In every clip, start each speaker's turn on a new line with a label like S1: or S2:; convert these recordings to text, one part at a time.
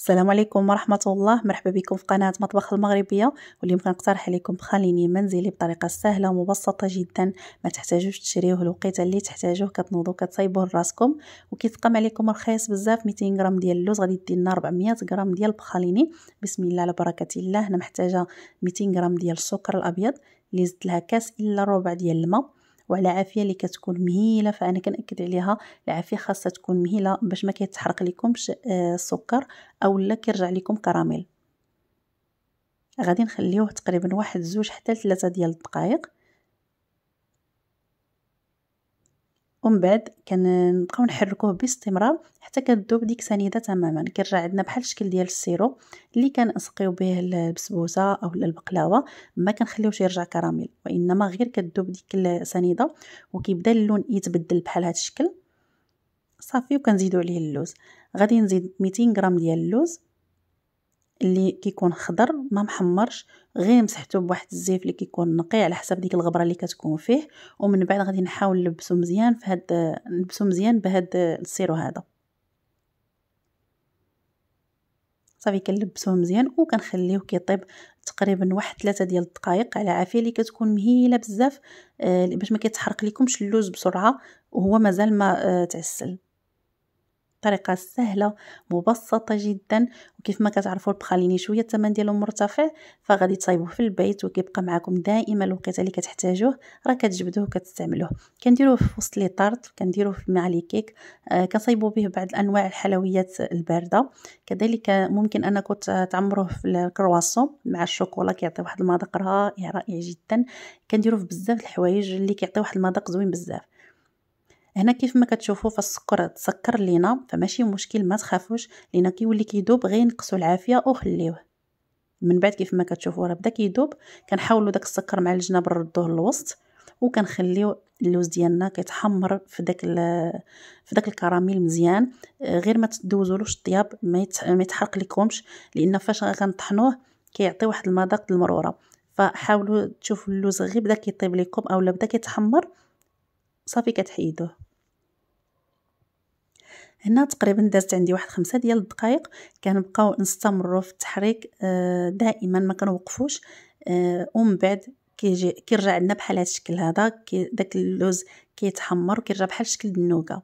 S1: السلام عليكم ورحمة الله مرحبا بكم في قناة مطبخ المغربية واليوم كنقترح عليكم بخليني منزلي بطريقة سهلة ومبسطة جدا ما تحتاجوش تشريوه الوقيته اللي تحتاجوه كتنوضو كتصايبوه لراسكم وكيتقام عليكم رخيص بزاف 200 غرام ديال اللوز غادي يدي لنا 400 غرام ديال البخاليني بسم الله على بركة الله هنا محتاجة 200 غرام ديال السكر الأبيض اللي زدت لها كاس إلا ربع ديال الماء وعلى عافيه اللي كتكون مهيله فانا كنأكد عليها العافيه خاصه تكون مهيله باش ما كيتحرق لكمش آه، السكر اولا كيرجع لكم كراميل غادي نخليوه تقريبا واحد زوج حتى ثلاثة ديال الدقائق ومن بعد كنبقاو نحركوه باستمرار حتى كتذوب ديك سنيده تماما كيرجع عندنا بحال الشكل ديال السيرو اللي كنسقيو به البسبوسه او البقلاوه ما كنخليوش يرجع كراميل وانما غير كتذوب ديك السنيده وكيبدا اللون يتبدل بحال هذا الشكل صافي وكنزيدو عليه اللوز غادي نزيد 200 غرام ديال اللوز اللي كيكون خضر ما محمرش غير مسحته بواحد الزيف اللي كيكون نقي على حسب ديك الغبره اللي كتكون فيه ومن بعد غادي نحاول نلبسو مزيان فهاد نلبسو مزيان بهاد السيرو هذا صافي كنلبسوه مزيان وكنخليوه كيطيب تقريبا واحد ثلاثة ديال الدقائق على عافيه اللي كتكون مهيله بزاف آه، باش ما كيتحرق لكمش اللوز بسرعه وهو مازال ما آه، تعسل طريقة سهله مبسطه جدا وكيف ما كتعرفوا البخاليني شويه الثمن ديالو مرتفع فغادي تصايبوه في البيت وكيبقى معكم دائما الوقيته اللي كتحتاجوه راه كتجبدوه وكتستعملوه كنديروه في وسط لي طارت كنديروه في معلي كيك آه كنصايبو به بعض انواع الحلويات البارده كذلك ممكن انك تعمروه في الكرواسون مع الشوكولا كيعطي واحد المذاق رائع رائع جدا كنديروه في بزاف الحوايج اللي كيعطي واحد المذاق زوين بزاف هنا كيف ما كتشوفوا فالسكر تسكر لينا فماشي مشكل ما تخافوش لينا كيولي كيدوب غير نقصوا العافيه وخليوه من بعد كيف ما كتشوفوا راه بدا كيدوب كنحاولوا داك السكر مع الجناب نردوه للوسط وكنخليو اللوز ديالنا كيتحمر في داك في داك الكراميل مزيان غير ما تدوزولوش الطياب ما يتحرق لكمش لان فاش كنطحنوه كيعطي واحد المذاق المروره فحاولوا تشوفوا اللوز غير بدا كيطيب لكم اولا بدا كيتحمر صافي كتحيدوه هنا تقريبا دازت عندي واحد خمسة ديال الدقائق كنبقاو نستمروا في التحريك آه، دائما ما كنوقفوش آه، ومن بعد كيجي كيرجع عندنا بحال هذا الشكل هذا داك اللوز كيتحمر وكيرجع بحال شكل النوكه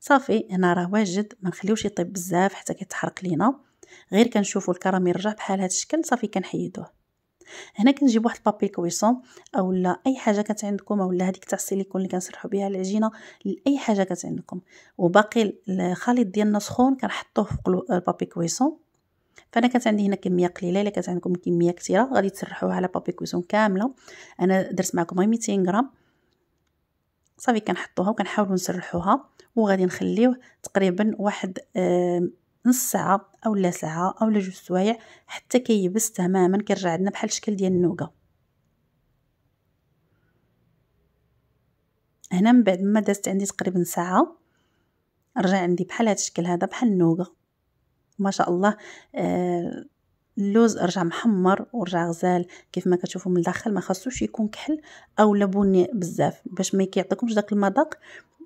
S1: صافي هنا راه واجد ما نخليوش يطيب بزاف حتى كيتحرق لينا غير كنشوفوا الكراميل رجع بحال هذا الشكل صافي كنحيدوه هنا كنجيب واحد البابي كويسون اولا اي حاجه كانت عندكم اولا هذيك تاع السيليكون اللي كنسرحوا بها العجينه لاي حاجه كانت عندكم وباقي الخليط ديالنا سخون كنحطوه فوق آه، البابي كويسون فانا كانت عندي هنا كميه قليله الا كانت عندكم كميه كثيره غادي تسرحوها على بابي كويسون كامله انا درت معكم غير 200 غرام صافي كنحطوها وكنحاولوا نسرحوها وغادي نخليوه تقريبا واحد آه نص ساعه اولا ساعه اولا جوج سوايع حتى كيبس تماما كيرجع عندنا بحال الشكل ديال النوكه هنا من بعد ما دازت عندي تقريبا ساعه رجع عندي بحال هاد الشكل هذا بحال النوكه ما شاء الله آه اللوز رجع محمر ورجع غزال كيف ما كتشوفوا من الداخل ما خاصوش يكون كحل اولا بني بزاف باش ما كيعطيكمش داك المذاق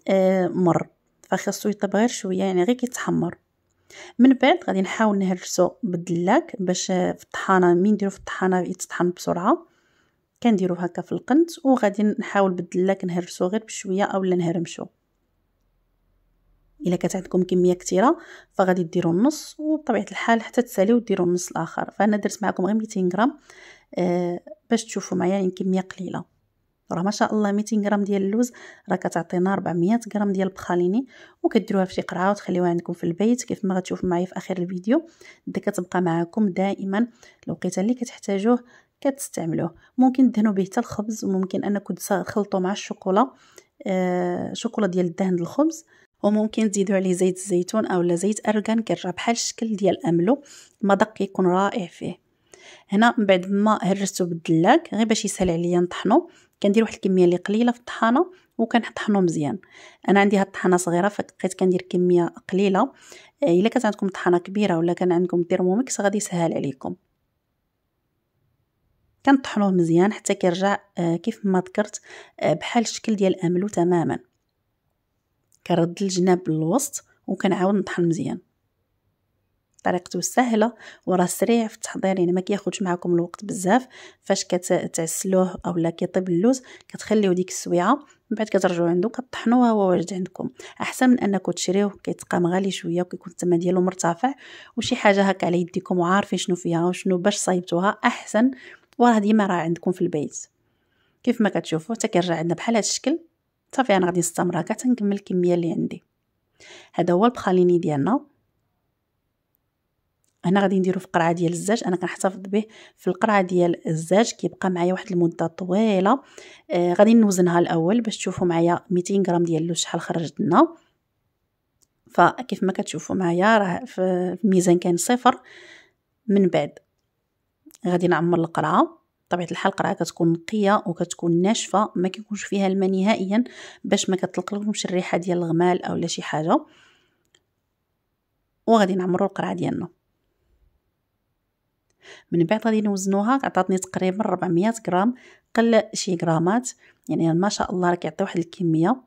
S1: آه، مر فخاصو يطيب غير شويه يعني غير كيتحمر من بعد غادي نحاول نهرسو بالدلاك باش في الطحانه مين نديرو في الطحانه يتطحن بسرعه كنديرو هكا في القنت وغادي نحاول بالدلاك نهرسو غير بشويه اولا نهرمشو الا كانت عندكم كميه كثيره فغادي ديروا النص وبطبيعه الحال حتى تساليو ديروا النص الاخر فانا درت معكم غير 200 غرام آه باش تشوفوا معايا يعني كميه قليله راه ما شاء الله 200 غرام ديال اللوز راه كتعطينا 400 غرام ديال البخاليني وكديروها في شي قرعه وتخليوها عندكم في البيت كيف ما غتشوف معايا في اخر الفيديو دا كتبقى معكم دائما الوقيته اللي كتحتاجوه كتستعملوه ممكن تدهنوا به حتى الخبز وممكن انكم تخلطوا مع الشوكولا آه شوكولا ديال الدهن الخبز وممكن تزيدوا عليه زيت الزيتون اولا زيت ارغان كيرجع بحال الشكل ديال املو المذاق كيكون رائع فيه هنا من بعد ما هرستو بالدلاك غير باش يسهل عليا نطحنو كندير واحد الكميه اللي قليله في الطحانه وكنطحنو مزيان انا عندي هاد الطحانه صغيره فبقيت كندير كميه قليله آه، الا كانت عندكم طحانه كبيره ولا كان عندكم تيرموميكس غادي يسهل عليكم كنطحنوه مزيان حتى كيرجع آه، كيف ما ذكرت آه، بحال الشكل ديال الاملو تماما كنرد الجناب للوسط وكنعاود نطحن مزيان طريقته سهله وراه سريع في التحضير يعني ما كياخذش معكم الوقت بزاف فاش كتعسلوه اولا كيطيب اللوز كتخليو ديك السويعه من بعد كترجعوا عنده كطحنوه هو واجد عندكم احسن من انكم تشريوه كيتقام غالي شويه وكيكون الثمن ديالو مرتفع وشي حاجه هكا على يديكم وعارفين شنو فيها وشنو باش صايبتوها احسن وراه ديما راه عندكم في البيت كيف ما كتشوفوا حتى كيرجع عندنا بحال هذا الشكل صافي انا غادي نستمر هكا تنكمل الكميه اللي عندي هذا هو البخاليني ديالنا هنا غادي نديرو في قرعه ديال الزاج انا كنحتفظ به في القرعه ديال الزاج كيبقى معايا واحد المده طويله آه غادي نوزنها الاول باش تشوفوا معايا 200 غرام ديال اللوز شحال خرجت لنا فكيف ما كتشوفوا معايا راه في الميزان كان صفر من بعد غادي نعمر القرعه طبيعه الحال القرعه كتكون نقيه وكتكون ناشفه ما كيكونش فيها الماء نهائيا باش ما كتطلقلكمش الريحه ديال الغمال اولا شي حاجه وغادي نعمروا القرعه ديالنا من بعد غادي نوزنوها عطاتني تقريبا 400 غرام قل شي غرامات يعني ما شاء الله راه كيعطي واحد الكميه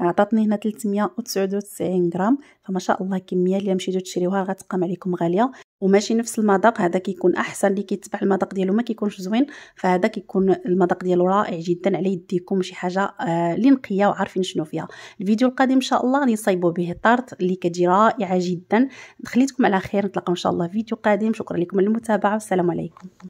S1: عطاتني هنا 399 غرام فما شاء الله الكميه اللي مشيتو تشريوها غتقام عليكم غاليه وماشي نفس المذاق هذا كيكون احسن اللي كيتبع المذاق ديالو ما كيكونش زوين فهذا كيكون المذاق ديالو رائع جدا على يديكم شي حاجه اللي آه، نقيه وعارفين شنو فيها الفيديو القادم ان شاء الله غادي نصايبوا به الطارت اللي كتجي رائعه جدا خليتكم على خير نتلاقاو ان شاء الله فيديو قادم شكرا لكم على المتابعه والسلام عليكم